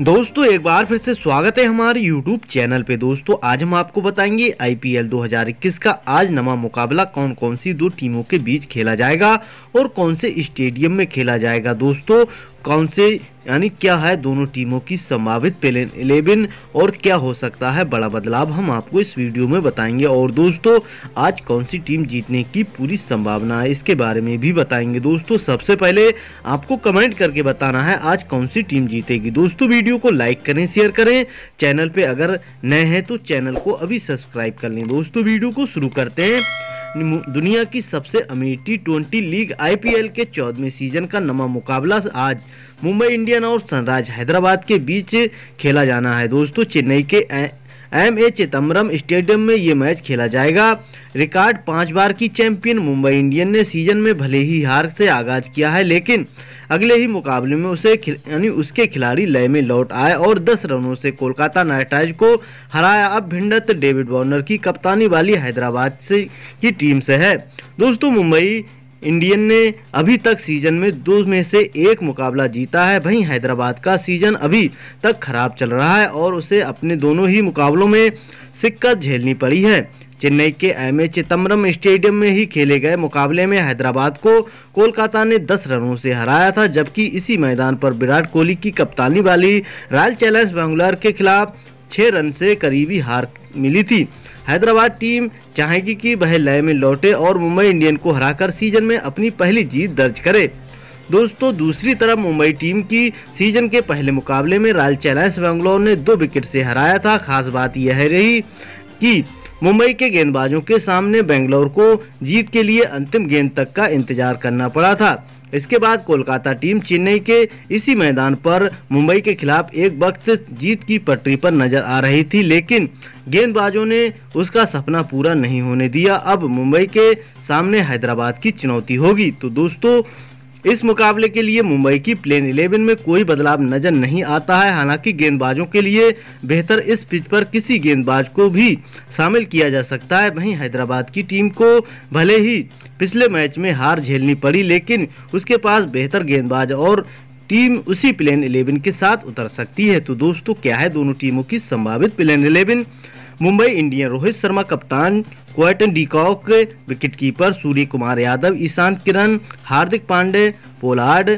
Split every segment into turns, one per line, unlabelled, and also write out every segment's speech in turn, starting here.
दोस्तों एक बार फिर से स्वागत है हमारे YouTube चैनल पे दोस्तों आज हम आपको बताएंगे IPL 2021 का आज नवा मुकाबला कौन कौन सी दो टीमों के बीच खेला जाएगा और कौन से स्टेडियम में खेला जाएगा दोस्तों कौन से यानी क्या है दोनों टीमों की संभावित प्लेन इलेवन और क्या हो सकता है बड़ा बदलाव हम आपको इस वीडियो में बताएंगे और दोस्तों आज कौन सी टीम जीतने की पूरी संभावना है इसके बारे में भी बताएंगे दोस्तों सबसे पहले आपको कमेंट करके बताना है आज कौन सी टीम जीतेगी दोस्तों वीडियो को लाइक करें शेयर करें चैनल पर अगर नए हैं तो चैनल को अभी सब्सक्राइब कर लें दोस्तों वीडियो को शुरू करते हैं दुनिया की सबसे अमीर टी ट्वेंटी लीग आईपीएल के चौदहवें सीजन का नवा मुकाबला आज मुंबई इंडियन और सनराइज हैदराबाद के बीच खेला जाना है दोस्तों चेन्नई के एम ए चिदम्बरम स्टेडियम में ये मैच खेला जाएगा रिकॉर्ड पांच बार की चैंपियन मुंबई इंडियन ने सीजन में भले ही हार से आगाज किया है लेकिन अगले ही मुकाबले में उसे यानी उसके खिलाड़ी लय में लौट आए और 10 रनों से कोलकाता नाइट राइडर्स को हराया अब भिंडत डेविड वार्नर की कप्तानी वाली हैदराबाद से की टीम से है दोस्तों मुंबई इंडियन ने अभी तक सीजन में दो में से एक मुकाबला जीता है वहीं हैदराबाद का सीजन अभी तक खराब चल रहा है और उसे अपने दोनों ही मुकाबलों में सिक्कत झेलनी पड़ी है चेन्नई के एम ए चिदम्बरम स्टेडियम में ही खेले गए मुकाबले में हैदराबाद को कोलकाता ने 10 रनों से हराया था जबकि इसी मैदान पर विराट कोहली की कप्तानी वाली रॉयल चैलेंज बेंगलोर के खिलाफ छः रन से करीबी हार मिली थी हैदराबाद टीम चाहेगी कि वह लय में लौटे और मुंबई इंडियन को हराकर सीजन में अपनी पहली जीत दर्ज करे दोस्तों दूसरी तरफ मुंबई टीम की सीजन के पहले मुकाबले में रॉयल चैलेंज बेंगलोर ने दो विकेट से हराया था खास बात यह रही कि मुंबई के गेंदबाजों के सामने बेंगलोर को जीत के लिए अंतिम गेंद तक का इंतजार करना पड़ा था इसके बाद कोलकाता टीम चेन्नई के इसी मैदान पर मुंबई के खिलाफ एक वक्त जीत की पटरी पर नजर आ रही थी लेकिन गेंदबाजों ने उसका सपना पूरा नहीं होने दिया अब मुंबई के सामने हैदराबाद की चुनौती होगी तो दोस्तों इस मुकाबले के लिए मुंबई की प्लेन इलेवन में कोई बदलाव नजर नहीं आता है हालांकि गेंदबाजों के लिए बेहतर इस पिच पर किसी गेंदबाज को भी शामिल किया जा सकता है वहीं हैदराबाद की टीम को भले ही पिछले मैच में हार झेलनी पड़ी लेकिन उसके पास बेहतर गेंदबाज और टीम उसी प्लेन इलेवन के साथ उतर सकती है तो दोस्तों क्या है दोनों टीमों की संभावित playing eleven Mumbai Indian Rohit Sharma कप्तान Quinton de Kock wicketkeeper Surya Kumar Yadav Ishan Kishan Hardik Pandya Pollard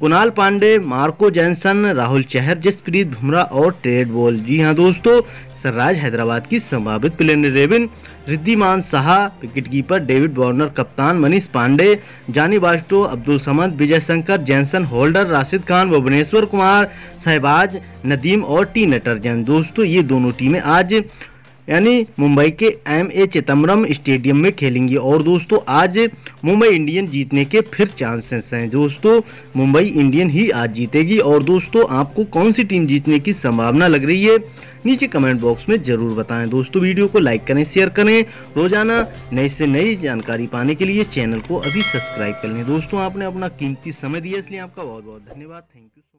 Krunal Pandya Marco Jansen Rahul Chahar Jasprit Bumrah और ट्रेड बॉल जी हाँ दोस्तों सरराज हैदराबाद की संभावित playing eleven Wriddhiman Saha wicketkeeper David Warner कप्तान Manish Pandey Jonny Bairstow Abdul Samad Vijay Shankar Jason Holder Rashid Khan Bhuvneshwar Kumar Shahbaz Nadeem और टी नटरजन दोस्तों ये दोनों टीमें आज यानी मुंबई के एम ए चिदम्बरम स्टेडियम में खेलेंगी और दोस्तों आज मुंबई इंडियन जीतने के फिर चांसेस हैं दोस्तों मुंबई इंडियन ही आज जीतेगी और दोस्तों आपको कौन सी टीम जीतने की संभावना लग रही है नीचे कमेंट बॉक्स में ज़रूर बताएं दोस्तों वीडियो को लाइक करें शेयर करें रोजाना नई से नई जानकारी पाने के लिए चैनल को अभी सब्सक्राइब कर लें दोस्तों आपने अपना कीमती समय दिया इसलिए आपका बहुत बहुत धन्यवाद थैंक यू